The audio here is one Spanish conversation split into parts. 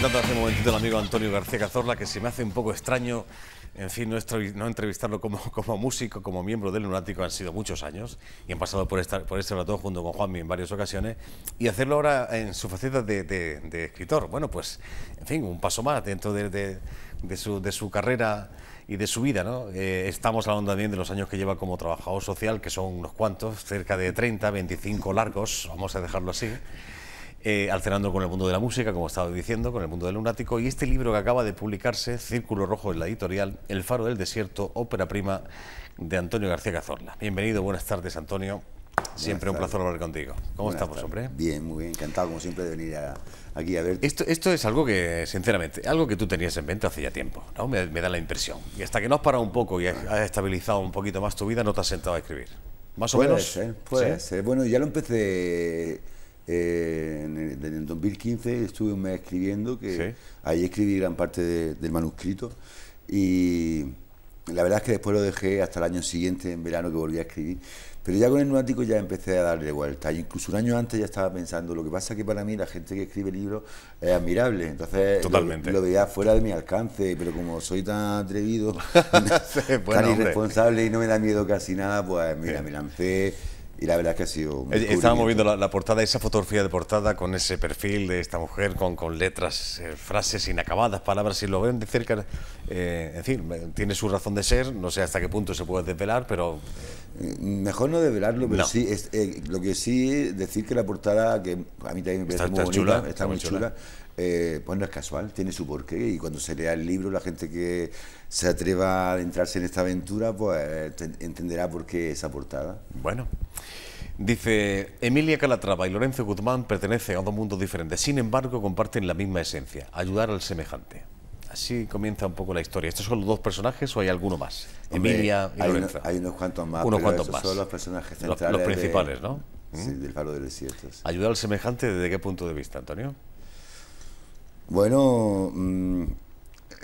Dando hace un momentito el amigo Antonio García Cazorla, que se me hace un poco extraño, en fin, nuestro, no, entrevistarlo como, como músico, como miembro del Lunático, han sido muchos años y han pasado por, estar por este ratón junto con Juanmi en varias ocasiones, y hacerlo ahora en su faceta de, escritor. Bueno, pues, en fin, un paso más dentro de, de su, su carrera y de su vida. ¿no? Eh, estamos hablando también de los años que lleva como trabajador social, que son unos cuantos, cerca de 30, 25 largos, vamos a dejarlo así eh, alternando con el mundo de la música, como estaba diciendo, con el mundo del lunático, y este libro que acaba de publicarse, Círculo Rojo en la editorial, El Faro del Desierto, ópera prima de Antonio García Cazorla. Bienvenido, buenas tardes, Antonio. Siempre un placer hablar contigo. ¿Cómo estamos, hombre? Bien, muy bien, encantado como siempre de venir aquí a verte. Esto, es algo que, sinceramente, algo que tú tenías en mente hace ya tiempo, ¿no? Me, da la impresión. Y hasta que no has parado un poco y has, estabilizado un poquito más tu vida, no te has sentado a escribir. Más o menos. Pues Bueno, ya lo empecé eh, en, el, 2015 estuve un mes escribiendo, que ahí escribí gran parte del manuscrito y la verdad es que después lo dejé hasta el año siguiente, en verano, que volví a escribir. Pero ya con el neumático ya empecé a darle vuelta. incluso un año antes ya estaba pensando, lo que pasa es que para mí la gente que escribe libros es admirable. Entonces Lo, veía fuera de mi alcance, pero como soy tan atrevido, tan irresponsable y no me da miedo casi nada, pues mira, me lancé y la verdad que ha sido... Estábamos viendo la, portada, esa fotografía de portada con ese perfil de esta mujer, con, con letras, eh, frases inacabadas, palabras, y lo ven de cerca, eh, en fin, tiene su razón de ser, no sé hasta qué punto se puede desvelar, pero Mejor no develarlo, pero sí, eh, lo que sí decir que la portada, que a mí también me parece muy bonita, chula, está, muy chula, eh, pues no es casual, tiene su porqué y cuando se lea el libro la gente que se atreva a adentrarse en esta aventura pues entenderá por qué esa portada. Bueno, dice Emilia Calatrava y Lorenzo Guzmán pertenecen a dos mundos diferentes, sin embargo comparten la misma esencia, ayudar al semejante sí comienza un poco la historia. ¿Estos son los dos personajes o hay alguno más? Emilia y hay unos cuantos más. Unos cuantos más. Son los personajes centrales. Los, principales, ¿no? Sí, del Faro del Desierto. ¿Ayudar al semejante desde qué punto de vista, Antonio? Bueno. Mm,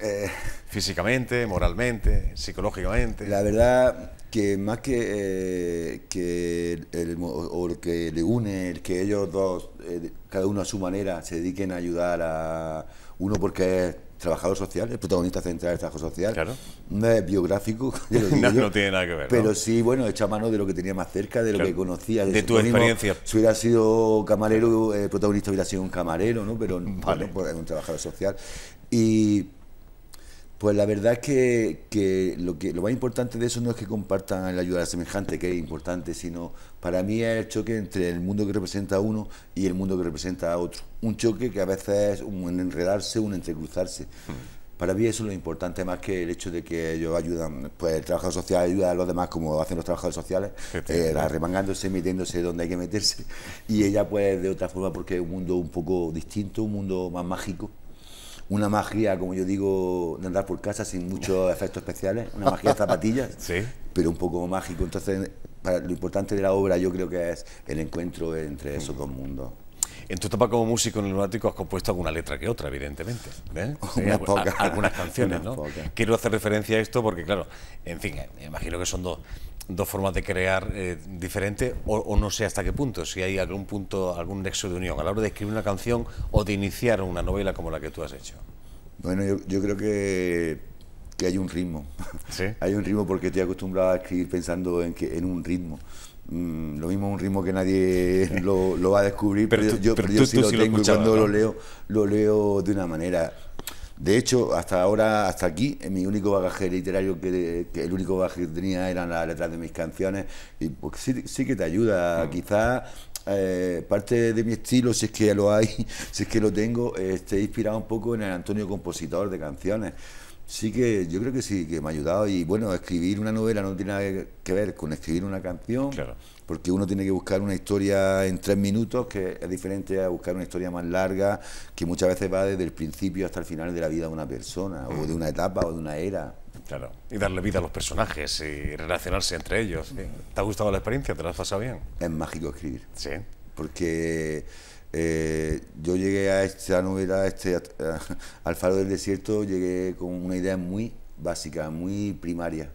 eh, Físicamente, moralmente, psicológicamente. La verdad que más que, eh, que el, o, lo que le une, el que ellos dos, eh, cada uno a su manera, se dediquen a ayudar a uno porque es trabajador social, el protagonista central del trabajo social. Claro. No es biográfico. no, tiene nada que ver. Pero sí, bueno, echa mano de lo que tenía más cerca, de lo que conocía. De, tu experiencia. Si hubiera sido camarero, el eh, protagonista hubiera sido un camarero, ¿no? Pero vale. Pues, un trabajador social. Y pues la verdad es que, lo que lo más importante de eso no es que compartan la ayuda la semejante, que es importante, sino para mí es el choque entre el mundo que representa a uno y el mundo que representa a otro. Un choque que a veces es un enredarse, un entrecruzarse. Hmm. Para mí eso es lo importante, más que el hecho de que ellos ayudan, pues el trabajo social ayuda a los demás como hacen los trabajadores sociales, arremangándose, eh, metiéndose donde hay que meterse, y ella pues de otra forma porque es un mundo un poco distinto, un mundo más mágico una magia, como yo digo, de andar por casa sin muchos efectos especiales, una magia de zapatillas, pero un poco mágico. Entonces, lo importante de la obra yo creo que es el encuentro entre esos mm. dos mundos. En tu etapa como músico en el neumático has compuesto alguna letra que otra, evidentemente. ¿eh? algunas canciones, ¿no? Quiero hacer referencia a esto porque, claro, en fin, eh, me imagino que son dos, dos formas de crear eh, diferente o, no sé hasta qué punto, si hay algún punto, algún nexo de unión a la hora de escribir una canción o de iniciar una novela como la que tú has hecho. Bueno, yo, creo que, que, hay un ritmo. ¿Sí? hay un ritmo porque estoy acostumbrado a escribir pensando en, que, en un ritmo. Mm, lo mismo un ritmo que nadie lo, va a descubrir, pero, yo, pero sí lo tengo cuando lo leo, lo leo de una manera. De hecho, hasta ahora, hasta aquí, mi único bagaje literario, que, el único bagaje que tenía eran las letras de mis canciones, y pues, sí, que te ayuda, mm. Quizá quizás... Eh, parte de mi estilo, si es que lo hay, si es que lo tengo, Estoy esté inspirado un poco en el Antonio Compositor de canciones. Sí que yo creo que sí, que me ha ayudado. Y bueno, escribir una novela no tiene nada que ver con escribir una canción, porque uno tiene que buscar una historia en tres minutos, que es diferente a buscar una historia más larga, que muchas veces va desde el principio hasta el final de la vida de una persona, o de mm. una etapa, o de una era. Claro, y darle vida a los personajes y relacionarse entre ellos. ¿Te ha gustado la experiencia? ¿Te la has pasado bien? Es mágico escribir. Sí. Porque eh, yo llegué a esta novela, este, al faro del desierto, llegué con una idea muy básica, muy primaria.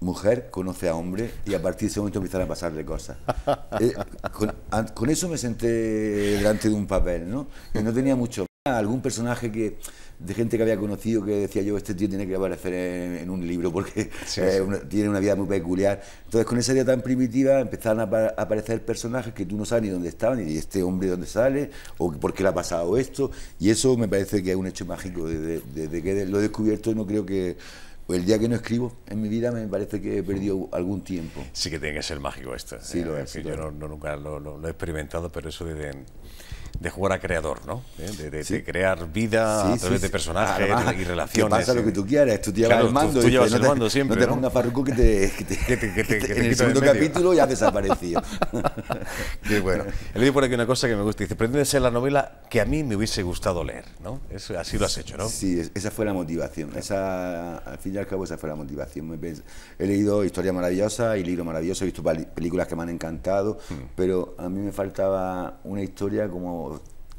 Mujer conoce a hombre y a partir de ese momento empiezan a pasarle cosas. Eh, con, con, eso me senté delante de un papel, ¿no? Y no tenía mucho algún personaje que de gente que había conocido que decía yo, este tío tiene que aparecer en, un libro porque eh, tiene una vida muy peculiar. Entonces con esa idea tan primitiva empezaron a, aparecer personajes que tú no sabes ni dónde estaban, ni este hombre dónde sale, o por qué le ha pasado esto. Y eso me parece que es un hecho mágico. Desde, que lo he descubierto no creo que... Pues, el día que no escribo en mi vida me parece que he perdido algún tiempo. Sí que tiene que ser mágico esto. Sí, eh, lo es. yo no, nunca lo, lo, he experimentado, pero eso de, de jugar a creador, ¿no? ¿Eh? De, crear vida a través de personajes y relaciones. Que pasa lo que eh. tú quieras, tú llevas el mando llevas el mando siempre. No te ¿no? pongas farruco que te, que te, en el segundo capítulo ya has desaparecido. Qué bueno. ...he leído por aquí una cosa que me gusta. Dice, pretende ser la novela que a mí me hubiese gustado leer, ¿no? Eso, así lo has hecho, ¿no? Sí, esa fue la motivación. Esa, al fin y al cabo, esa fue la motivación. He leído historias maravillosas y libros maravillosos, he visto películas que me han encantado, hmm. pero a mí me faltaba una historia como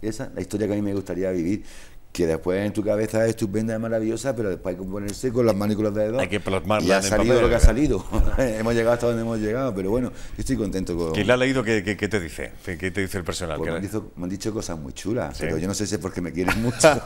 esa es la historia que a mí me gustaría vivir. Que después en tu cabeza es estupenda, es maravillosa, pero después hay que ponerse con las manículas de dedo. Hay que plasmarla. Y ha en salido lo que ha salido. hemos llegado hasta donde hemos llegado, pero bueno, estoy contento con. ¿Quién la ha leído? ¿Qué, te dice? ¿Qué te dice el personal? Pues me, han dicho, cosas muy chulas, pero yo no sé si es porque me quieren mucho.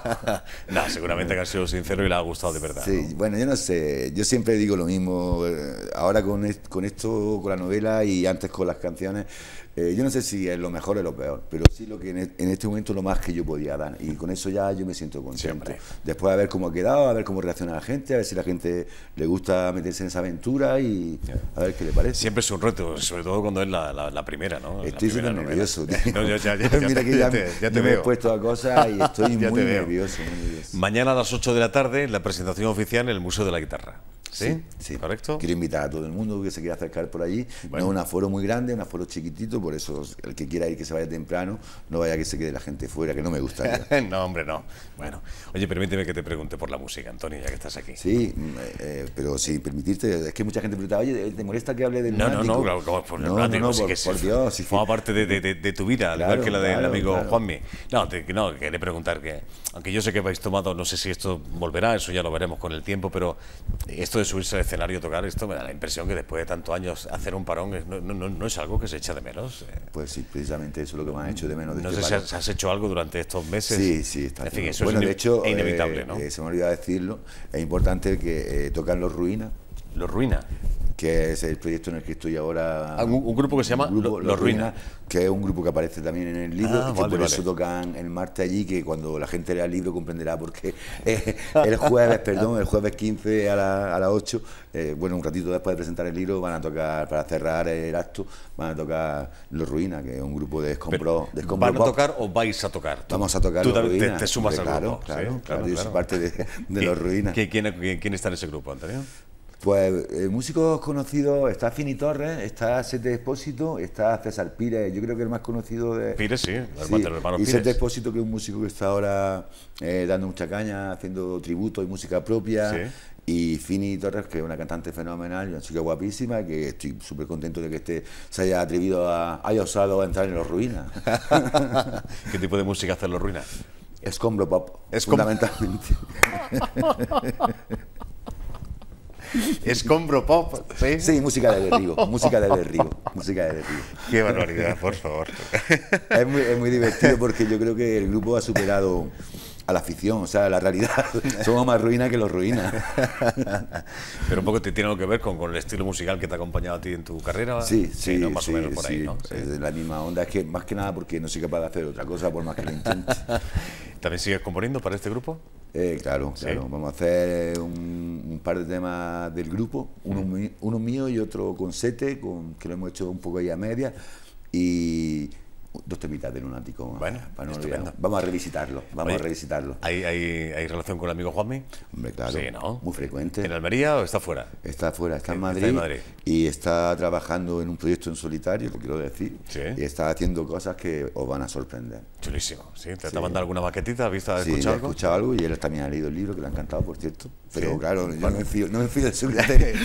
no, seguramente que han sido sincero y le ha gustado de verdad. Sí, bueno, yo no sé. Yo siempre digo lo mismo. Eh, ahora con, con esto, con la novela y antes con las canciones, eh, yo no sé si es lo mejor o lo peor, pero sí lo que en, e, este momento lo más que yo podía dar. Y con eso ya yo me siento contento. Siempre. Después a ver cómo ha quedado, a ver cómo reacciona la gente, a ver si la gente le gusta meterse en esa aventura y a ver qué le parece. Siempre es un reto, sobre todo cuando es la, primera, ¿no? Estoy nervioso. yo, ya, ya, te, me he puesto a cosas y estoy muy nervioso. Mañana a las 8 de la tarde, la presentación oficial en el Museo de la Guitarra. ¿Sí? ¿Sí? correcto. Quiero invitar a todo el mundo que se quiera acercar por allí. No es un aforo muy grande, un aforo chiquitito, por eso el que quiera ir que se vaya temprano, no vaya que se quede la gente fuera, que no me gusta. no, hombre, no. Bueno, oye, permíteme que te pregunte por la música, Antonio, ya que estás aquí. Sí, eh, eh, pero si permitiste, es que mucha gente pregunta, oye, ¿te molesta que hable del No, no, no, claro, no por el no, no no, no, sí por, no no sí, Dios, sí, no parte de, de, de, tu vida, al no igual que la del no amigo no Juanmi. No, no no, quería preguntar que, aunque yo sé que habéis tomado, no sé si esto volverá, eso ya lo veremos con el tiempo, pero esto es subirse al escenario y tocar esto me da la impresión que después de tantos años hacer un parón no, es algo que se echa de menos. Eh. Pues sí, precisamente eso es lo que me han hecho de menos. no este sé si has, hecho algo durante estos meses. Sí, sí, está en fin, eso es de hecho, inevitable, eh, ¿no? Eh, se me decirlo, es importante que tocan tocar los ruinas los Ruina, Que es el proyecto en el que estoy ahora. Ah, un, grupo que se llama Los, Ruina, Ruinas, Que es un grupo que aparece también en el libro. Ah, y que por eso tocan el martes allí, que cuando la gente lea el libro comprenderá por qué. Eh, el jueves, perdón, el jueves 15 a, las 8, eh, bueno, un ratito después de presentar el libro, van a tocar, para cerrar el acto, van a tocar Los Ruinas, que es un grupo de escombros. ¿Vamos ¿Van a tocar o vais a tocar? Vamos a tocar tú Los también Te, sumas al grupo. Claro, claro, yo soy parte de, Los Ruinas. ¿quién, quién está en ese grupo, Antonio? Pues músicos conocidos, está Fini Torres, está Sete Expósito, está César Pires, yo creo que el más conocido de... Pires, sí, el Hermano Pires. Y Sete Expósito, que es un músico que está ahora eh, dando mucha caña, haciendo tributo y música propia. Y Fini Torres, que es una cantante fenomenal, una chica guapísima, que estoy súper contento de que este se haya atrevido a... haya osado a entrar en los ruinas. ¿Qué tipo de música hace los ruinas? Escombro pop, Escombro. fundamentalmente. Escombro pop, ¿sí? música de derribo, música de derribo, música de derribo. Qué barbaridad, por favor. Es muy, divertido porque yo creo que el grupo ha superado a la afición, o sea, la realidad. Somos más ruina que los ruinas. Pero un poco te tiene algo que ver con, con, el estilo musical que te ha acompañado a ti en tu carrera. Sí, sí, sí más o menos Es la misma onda, es que más que nada porque no soy capaz de hacer otra cosa por más que lo intente. ¿También sigues componiendo para este grupo? Eh, claro, claro. Vamos a hacer un, par de temas del grupo, uno, uno mío y otro con Sete, con, que lo hemos hecho un poco ahí a media. Y dos temitas de lunático Bueno, para no Vamos a revisitarlo, vamos a revisitarlo. ¿hay, relación con el amigo Juanmi? Hombre, claro. Sí, ¿no? Muy frecuente. ¿En Almería o está fuera? Está fuera, está en, Madrid, en Madrid. Y está trabajando en un proyecto en solitario, lo quiero decir. Y está haciendo cosas que os van a sorprender. Chulísimo, ¿sí? ¿Te, sí. mandando alguna maquetita? ¿Has visto, algo. sí, he escuchado algo y él también ha leído el libro, que le ha encantado, por cierto. Pero claro, yo me fío, no me fío del suyo.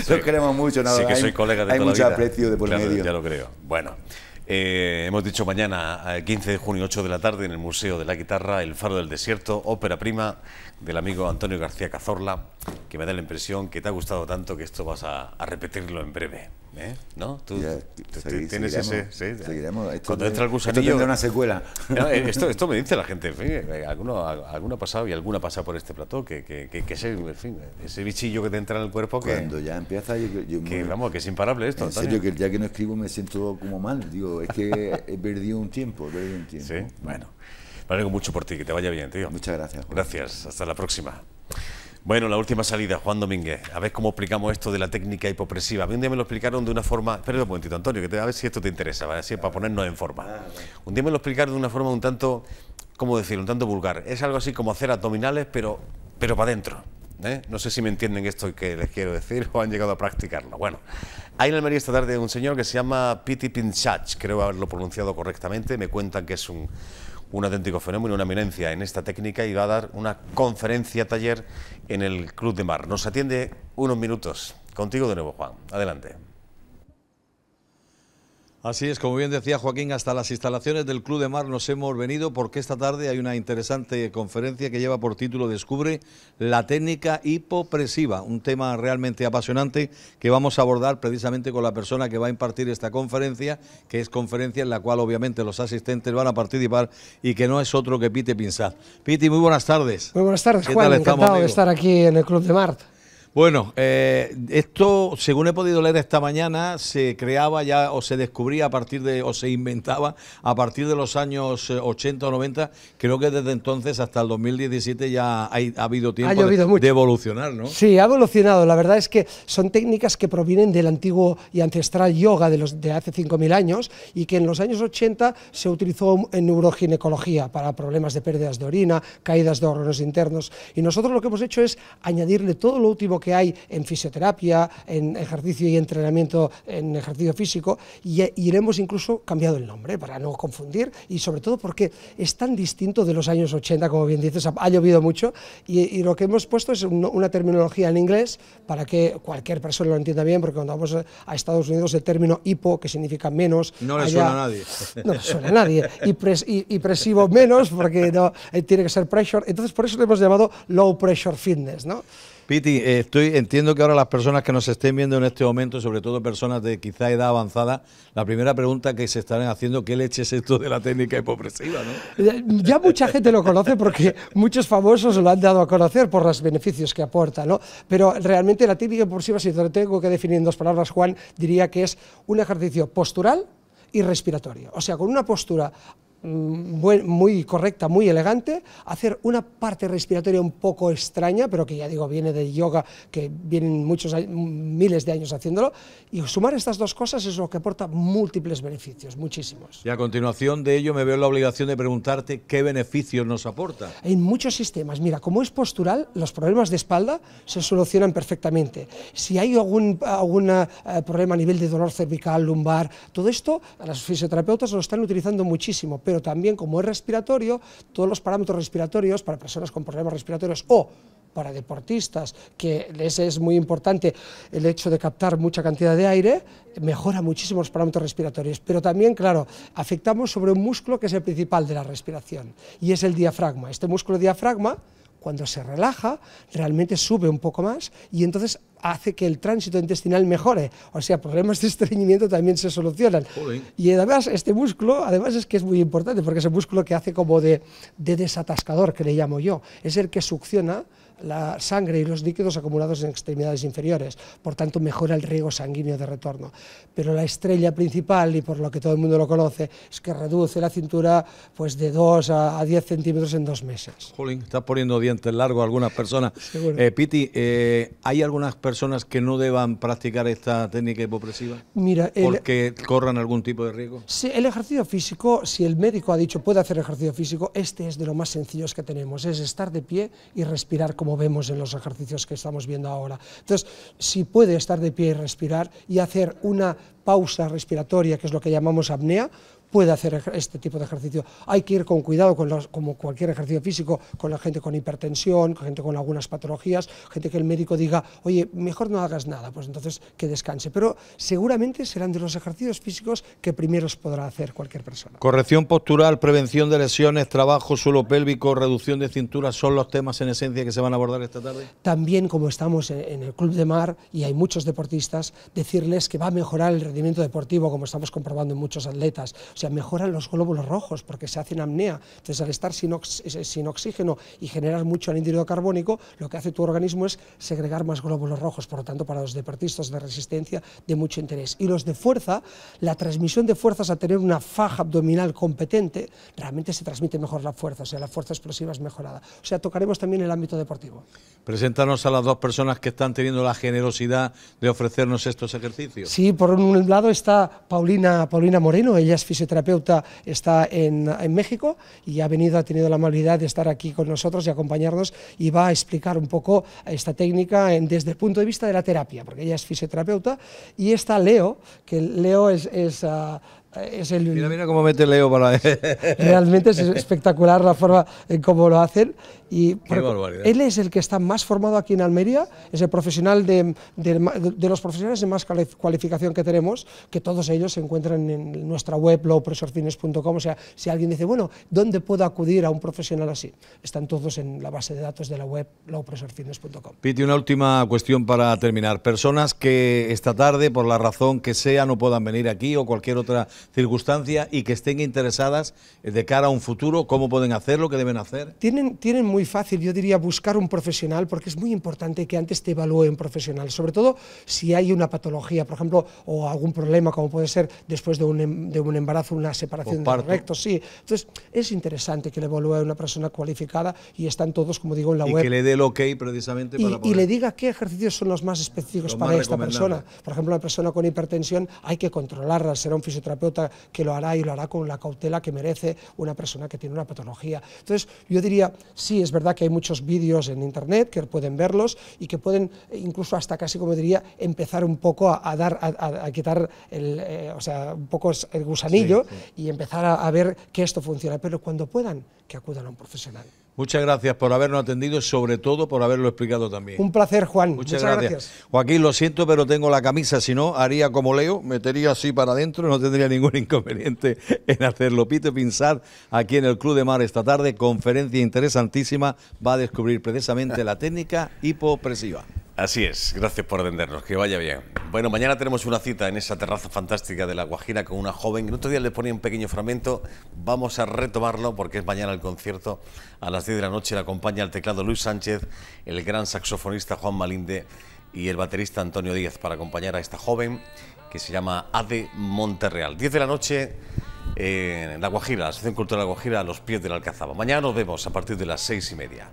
lo queremos mucho, nada. Sí que soy colega de Hay toda mucho la vida. aprecio de por medio. Ya lo creo. Bueno. Eh, hemos dicho mañana, 15 eh, de junio, 8 de la tarde, en el Museo de la Guitarra, El Faro del Desierto, ópera prima del amigo Antonio García Cazorla, que me da la impresión que te ha gustado tanto que esto vas a repetirlo en breve. ¿Eh? ¿No? Tú, tienes ese. Sí, seguiremos. Cuando entra el gusanillo. Esto una secuela. Eh, esto, esto, me dice la gente. En fin, eh, alguno, ha pasado y alguna pasa por este plató. Que, que, que, ese, bichillo que te entra en el cuerpo. Cuando ya empieza. que, que es imparable esto. En serio, que ya que no escribo me siento como mal. Digo, es que he perdido un tiempo. Sí, bueno. Me alegro mucho por ti. Que te vaya bien, tío. Muchas gracias. Gracias. Hasta la próxima. Bueno, la última salida, Juan Domínguez. A ver cómo explicamos esto de la técnica hipopresiva. A mí un día me lo explicaron de una forma... Espera un momentito, Antonio, que a ver si esto te interesa, para ponernos en forma. Ah, un día me lo explicaron de una forma un tanto... ¿Cómo decir? Un tanto vulgar. Es algo así como hacer abdominales, pero, pero para adentro. ¿eh? No sé si me entienden esto que les quiero decir o han llegado a practicarlo. Bueno, hay en Almería esta tarde un señor que se llama Piti Pinchach, creo haberlo pronunciado correctamente. Me cuentan que es un un auténtico fenómeno, una eminencia en esta técnica y va a dar una conferencia taller en el Club de Mar. Nos atiende unos minutos. Contigo de nuevo, Juan. Adelante. Así es, como bien decía Joaquín, hasta las instalaciones del Club de Mar nos hemos venido porque esta tarde hay una interesante conferencia que lleva por título Descubre la técnica hipopresiva, un tema realmente apasionante que vamos a abordar precisamente con la persona que va a impartir esta conferencia, que es conferencia en la cual obviamente los asistentes van a participar y que no es otro que Piti Pinsat. Piti, muy buenas tardes. Muy buenas tardes, Juan, encantado estar aquí en el Club de Mar. Bueno, eh, esto, según he podido leer esta mañana, se creaba ya o se descubría a partir de, o se inventaba a partir de los años 80 eh, o 90. Creo que desde entonces hasta el 2017 ya ha habido tiempo de, evolucionar, ¿no? Sí, ha evolucionado. La verdad es que son técnicas que provienen del antiguo y ancestral yoga de, los, de hace 5.000 años y que en los años 80 se utilizó en neuroginecología para problemas de pérdidas de orina, caídas de órganos internos. Y nosotros lo que hemos hecho es añadirle todo lo último que hay en fisioterapia, en ejercicio y entrenamiento, en ejercicio físico, y, e, iremos incluso cambiado el nombre para no confundir y sobre todo porque es tan distinto de los años 80, como bien dices, ha, llovido mucho y, lo que hemos puesto es una terminología en inglés para que cualquier persona lo entienda bien, porque cuando vamos a Estados Unidos el término hipo, que significa menos... No le suena a nadie. No le suena a nadie. Y, pres, presivo menos, porque no, eh, tiene que ser pressure. Entonces por eso le hemos llamado low pressure fitness, ¿no? Piti, estoy, entiendo que ahora las personas que nos estén viendo en este momento, sobre todo personas de quizá edad avanzada, la primera pregunta que se estarán haciendo, ¿qué leche es esto de la técnica hipopresiva? Eh, ya mucha gente lo conoce porque muchos famosos lo han dado a conocer por los beneficios que aporta, ¿no? Pero realmente la técnica hipopresiva, si te lo tengo que definir en dos palabras, Juan, diría que es un ejercicio postural y respiratorio. O sea, con una postura Mm, muy correcta, muy elegante, hacer una parte respiratoria un poco extraña, pero que ya digo, viene de yoga, que vienen muchos mm, miles de años haciéndolo, y sumar estas dos cosas es lo que aporta múltiples beneficios, muchísimos. Y a continuación de ello me veo la obligación de preguntarte qué beneficios nos aporta. En muchos sistemas, mira, como es postural, los problemas de espalda se solucionan perfectamente. Si hay algún, eh, problema a nivel de dolor cervical, lumbar, todo esto, a los fisioterapeutas lo están utilizando muchísimo, pero también como es respiratorio, todos los parámetros respiratorios para personas con problemas respiratorios o para deportistas, que les es muy importante el hecho de captar mucha cantidad de aire, mejora muchísimo los parámetros respiratorios. Pero también, claro, afectamos sobre un músculo que es el principal de la respiración, y es el diafragma. Este músculo diafragma cuando se relaja, realmente sube un poco más y entonces hace que el tránsito intestinal mejore. O sea, problemas de estreñimiento también se solucionan. Y además, este músculo, además es que es muy importante, porque es el músculo que hace como de, de desatascador, que le llamo yo. Es el que succiona la sangre y los líquidos acumulados en extremidades inferiores, por tanto mejora el riego sanguíneo de retorno. Pero la estrella principal, y por lo que todo el mundo lo conoce, es que reduce la cintura pues, de 2 a 10 centímetros en dos meses. Jolín, está poniendo dientes largos a algunas personas. Eh, Piti, eh, ¿hay algunas personas que no deban practicar esta técnica hipopresiva? Mira, porque corran algún tipo de riesgo. Sí, el ejercicio físico, si el médico ha dicho puede hacer ejercicio físico, este es de los más sencillos que tenemos, es estar de pie y respirar como vemos en los ejercicios que estamos viendo ahora. Entonces, si puede estar de pie y respirar y hacer una pausa respiratoria, que es lo que llamamos apnea, puede hacer este tipo de ejercicio. Hay que ir con cuidado, con como cualquier ejercicio físico, con la gente con hipertensión, con gente con algunas patologías, gente que el médico diga, oye, mejor no hagas nada, pues entonces que descanse. Pero seguramente serán de los ejercicios físicos que primero podrá hacer cualquier persona. Corrección postural, prevención de lesiones, trabajo suelo pélvico, reducción de cintura, son los temas en esencia que se van a abordar esta tarde. También, como estamos e-, en el Club de Mar y hay muchos deportistas, decirles que va a mejorar el rendimiento deportivo, como estamos comprobando en muchos atletas sea, mejoran los glóbulos rojos porque se hacen amnea. Entonces, al estar sin, eh, oxígeno y generar mucho anhídrido carbónico, lo que hace tu organismo es segregar más glóbulos rojos. Por lo tanto, para los deportistas de resistencia, de mucho interés. Y los de fuerza, la transmisión de fuerzas a tener una faja abdominal competente, realmente se transmite mejor la fuerza, o sea, la fuerza explosiva es mejorada. O sea, tocaremos también el ámbito deportivo. Preséntanos a las dos personas que están teniendo la generosidad de ofrecernos estos ejercicios. Sí, por un lado está Paulina, Paulina Moreno, ella es fisioterapeuta fisioterapeuta, está en, en, México y ha venido, ha tenido la amabilidad de estar aquí con nosotros y acompañarnos y va a explicar un poco esta técnica desde el punto de vista de la terapia, porque ella es fisioterapeuta y está Leo, que Leo es... Ah, eh, es el, mira, mira cómo mete Leo para... realmente es espectacular la forma en cómo lo hacen. Y él es el que está más formado aquí en Almería, es el profesional de, de, los profesionales de más cualificación que tenemos, que todos ellos se encuentran en nuestra web lowpressorfines.com. O sea, si alguien dice, bueno, ¿dónde puedo acudir a un profesional así? Están todos en la base de datos de la web lowpressorfines.com. Piti, una última cuestión para terminar. Personas que esta tarde, por la razón que sea, no puedan venir aquí o cualquier otra circunstancia y que estén interesadas eh, de cara a un futuro, cómo pueden hacer lo que deben hacer? Tienen, tienen muy fácil, yo diría, buscar un profesional, porque es muy importante que antes te evalúe un profesional, sobre todo si hay una patología, por ejemplo, o algún problema, como puede ser después de un, em, embarazo, una separación de rectos, sí. Entonces, es interesante que le evalúe una persona cualificada y están todos, como digo, en la web. Y que le dé el ok precisamente para y, le diga qué ejercicios son los más específicos para esta persona. Por ejemplo, la persona con hipertensión hay que controlarla, será un fisioterapeuta que lo hará y lo hará con la cautela que merece una persona que tiene una patología. Entonces, yo diría, sí, es verdad que hay muchos vídeos en Internet que pueden verlos y que pueden eh, incluso hasta casi, como diría, empezar un poco a, dar, a, quitar el, eh, o sea, un poco el gusanillo y empezar a ver que esto funciona, pero cuando puedan, que acudan a un profesional. Muchas gracias por habernos atendido, y sobre todo por haberlo explicado también. Un placer, Juan. Muchas, gracias. Joaquín, lo siento, pero tengo la camisa, si no, haría como Leo, metería así para adentro, no tendría ningún inconveniente en hacerlo. Pito pinzad aquí en el Club de Mar esta tarde, conferencia interesantísima, va a descubrir precisamente la técnica hipopresiva. Así es, gracias por atendernos, que vaya bien. Bueno, mañana tenemos una cita en esa terraza fantástica de La Guajira con una joven. El otro día le ponía un pequeño fragmento. Vamos a retomarlo porque es mañana el concierto. A las 10 de la noche la acompaña el teclado Luis Sánchez, el gran saxofonista Juan Malinde y el baterista Antonio Díaz para acompañar a esta joven que se llama Ade Monterreal. 10 de la noche eh, en La Guajira, la Asociación Cultural de La Guajira, a los pies del Alcazaba. Mañana nos vemos a partir de las 6 y media.